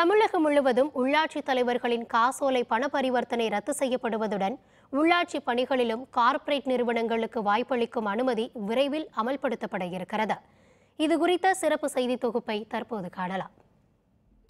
தமிழகம் முழுவதும் உள்ளாட்சித் தலைவர்களின் காசோலை பண பரிவர்த்தனை ரத்து செய்யப்படுவதுடன் உள்ளாட்சி பணிகளிலும் கார்ப்பரேட் நிறுவனங்களுக்கு வாய்ப்பளிக்கும் அனுமதி விரைவில் அமல்படுத்தப்பட இருக்கிறது இதுகுறித்த சிறப்பு செய்தி தொகுப்பை தற்போது காணலாம்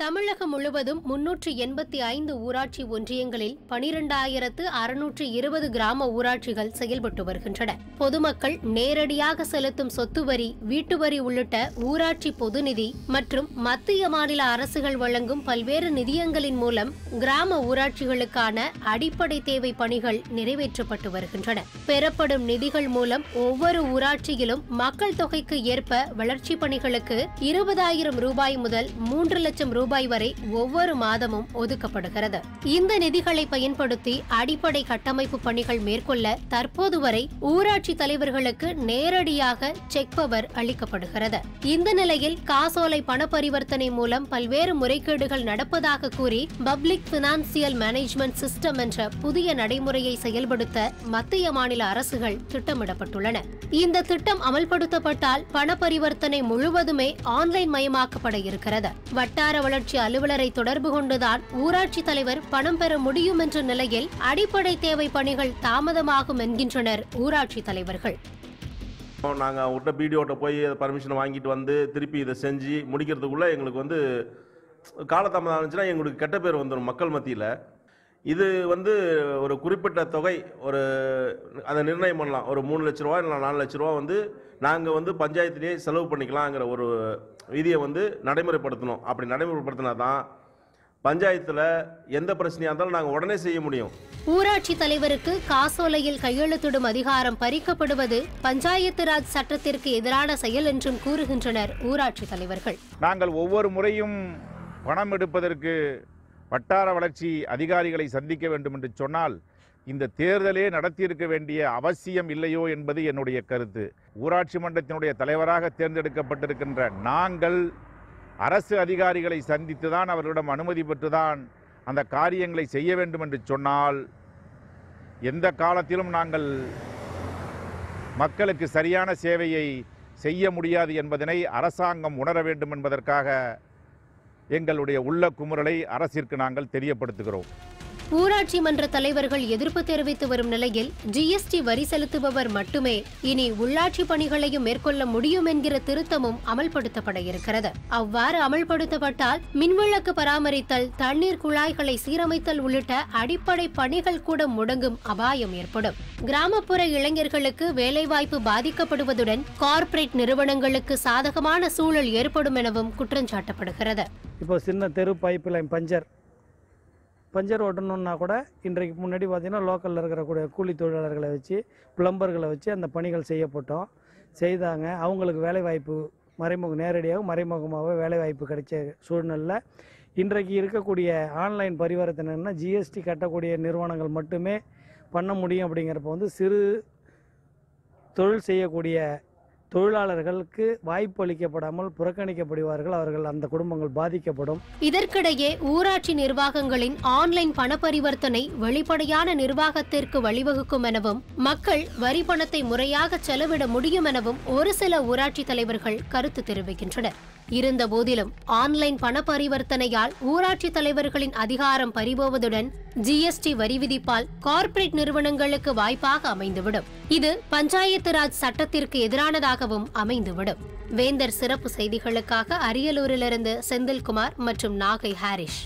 தமிழகம் முழுவதும் முன்னூற்று எண்பத்தி ஐந்து ஊராட்சி ஒன்றியங்களில் பனிரெண்டாயிரத்து அறுநூற்று இருபது கிராம ஊராட்சிகள் செயல்பட்டு வருகின்றன பொதுமக்கள் நேரடியாக செலுத்தும் சொத்து வரி வீட்டு வரி உள்ளிட்ட ஊராட்சி பொதுநிதி மற்றும் மத்திய மாநில அரசுகள் வழங்கும் பல்வேறு நிதியங்களின் மூலம் கிராம ஊராட்சிகளுக்கான அடிப்படை தேவை பணிகள் நிறைவேற்றப்பட்டு வருகின்றன பெறப்படும் நிதிகள் மூலம் ஒவ்வொரு ஊராட்சியிலும் மக்கள் தொகைக்கு ஏற்ப வளர்ச்சி பணிகளுக்கு இருபதாயிரம் ரூபாய் முதல் மூன்று லட்சம் ரூபாய் ரூபாய் வரை ஒவ்வொரு மாதமும் ஒதுக்கப்படுகிறது இந்த நிதிகளை பயன்படுத்தி அடிப்படை கட்டமைப்பு பணிகள் மேற்கொள்ள தற்போது வரை ஊராட்சி தலைவர்களுக்கு நேரடியாக செக் பவர் அளிக்கப்படுகிறது இந்த நிலையில் காசோலை பண பரிவர்த்தனை மூலம் பல்வேறு முறைகேடுகள் நடப்பதாக கூறி பப்ளிக் பினான்சியல் மேனேஜ்மெண்ட் சிஸ்டம் என்ற புதிய நடைமுறையை செயல்படுத்த மத்திய மாநில அரசுகள் திட்டமிடப்பட்டுள்ளன இந்த திட்டம் அமல்படுத்தப்பட்டால் பண பரிவர்த்தனை முழுவதுமே ஆன்லைன் மயமாக்கப்பட இருக்கிறது வட்டார வளர்ச்சி நகராட்சி அலுவலரை தொடர்பு கொண்டுதான் ஊராட்சி தலைவர் பணம் பெற முடியும் என்ற நிலையில் அடிப்படை தேவை பணிகள் தாமதமாகும் என்கின்றனர் ஊராட்சி தலைவர்கள் நாங்கள் அவர்கிட்ட பிடிஓட்ட போய் பர்மிஷன் வாங்கிட்டு வந்து திருப்பி இதை செஞ்சு முடிக்கிறதுக்குள்ளே எங்களுக்கு வந்து காலதாமதம் ஆனிச்சுன்னா எங்களுக்கு கெட்ட பேர் வந்துடும் மக்கள் மத்தியில் இது வந்து ஒரு குறிப்பிட்ட தொகை ஒரு அதை நிர்ணயம் பண்ணலாம் ஒரு மூணு லட்ச ரூபா இல்லை நாலு லட்ச ரூபா வந்து நாங்கள் வந்து பஞ்சாயத்துலேயே செலவு பண்ணிக்கலாங்கிற ஒரு விதியை வந்து நடைமுறைப்படுத்தணும் அப்படி நடைமுறைப்படுத்தினா தான் பஞ்சாயத்தில் எந்த பிரச்சனையாக இருந்தாலும் நாங்கள் உடனே செய்ய முடியும் ஊராட்சி தலைவருக்கு காசோலையில் கையெழுத்திடும் அதிகாரம் பறிக்கப்படுவது பஞ்சாயத்து ராஜ் சட்டத்திற்கு எதிரான செயல் என்றும் கூறுகின்றனர் ஊராட்சி தலைவர்கள் நாங்கள் ஒவ்வொரு முறையும் பணம் எடுப்பதற்கு வட்டார வளர்ச்சி அதிகாரிகளை சந்திக்க வேண்டும் என்று சொன்னால் இந்த தேர்தலே நடத்தியிருக்க வேண்டிய அவசியம் இல்லையோ என்பது என்னுடைய கருத்து ஊராட்சி மன்றத்தினுடைய தலைவராக தேர்ந்தெடுக்கப்பட்டிருக்கின்ற நாங்கள் அரசு அதிகாரிகளை சந்தித்து தான் அவர்களிடம் அனுமதி பெற்றுதான் அந்த காரியங்களை செய்ய வேண்டும் என்று சொன்னால் எந்த காலத்திலும் நாங்கள் மக்களுக்கு சரியான சேவையை செய்ய முடியாது என்பதனை அரசாங்கம் உணர வேண்டும் என்பதற்காக எங்களுடைய உள்ள குமுறலை அரசிற்கு நாங்கள் தெரியப்படுத்துகிறோம் ஊராட்சி மன்ற தலைவர்கள் எதிர்ப்பு தெரிவித்து வரும் நிலையில் ஜிஎஸ்டி வரி செலுத்துபவர் மட்டுமே இனி உள்ளாட்சி பணிகளையும் மேற்கொள்ள முடியும் என்கிற திருத்தமும் அமல்படுத்தப்பட இருக்கிறது அவ்வாறு அமல்படுத்தப்பட்டால் மின்விளக்கு பராமரித்தல் தண்ணீர் குழாய்களை சீரமைத்தல் உள்ளிட்ட அடிப்படை பணிகள் கூட முடங்கும் அபாயம் ஏற்படும் கிராமப்புற இளைஞர்களுக்கு வேலைவாய்ப்பு பாதிக்கப்படுவதுடன் கார்ப்பரேட் நிறுவனங்களுக்கு சாதகமான சூழல் ஏற்படும் எனவும் குற்றஞ்சாட்டப்படுகிறது இப்போ சின்ன தெரு பைப் லைன் பஞ்சர் பஞ்சர் ஓட்டணுன்னா கூட இன்றைக்கு முன்னாடி பார்த்திங்கன்னா லோக்கலில் இருக்கிறக்கூடிய கூலி தொழிலாளர்களை வச்சு பிளம்பர்களை வச்சு அந்த பணிகள் செய்யப்பட்டோம் செய்தாங்க அவங்களுக்கு வேலைவாய்ப்பு மறைமுக நேரடியாக மறைமுகமாக வேலைவாய்ப்பு கிடைச்ச சூழ்நிலையில் இன்றைக்கு இருக்கக்கூடிய ஆன்லைன் பரிவர்த்தனைன்னா ஜிஎஸ்டி கட்டக்கூடிய நிறுவனங்கள் மட்டுமே பண்ண முடியும் அப்படிங்கிறப்ப வந்து சிறு தொழில் செய்யக்கூடிய தொழிலாளர்களுக்கு வாய்ப்பு அளிக்கப்படாமல் புறக்கணிக்கப்படுவார்கள் அவர்கள் அந்த குடும்பங்கள் பாதிக்கப்படும் இதற்கிடையே ஊராட்சி நிர்வாகங்களின் ஆன்லைன் பண பரிவர்த்தனை வெளிப்படையான நிர்வாகத்திற்கு வழிவகுக்கும் எனவும் மக்கள் வரி பணத்தை முறையாக செலவிட முடியும் எனவும் ஒரு சில ஊராட்சி தலைவர்கள் கருத்து தெரிவிக்கின்றனர் இருந்த போதிலும் ஆன்லைன் பண பரிவர்த்தனையால் ஊராட்சி தலைவர்களின் அதிகாரம் பறிபோவதுடன் ஜிஎஸ்டி வரி விதிப்பால் கார்ப்பரேட் நிறுவனங்களுக்கு வாய்ப்பாக அமைந்துவிடும் இது பஞ்சாயத்து ராஜ் சட்டத்திற்கு எதிரானதாகவும் அமைந்துவிடும் வேந்தர் சிறப்பு செய்திகளுக்காக அரியலூரிலிருந்து செந்தில்குமார் மற்றும் நாகை ஹாரிஷ்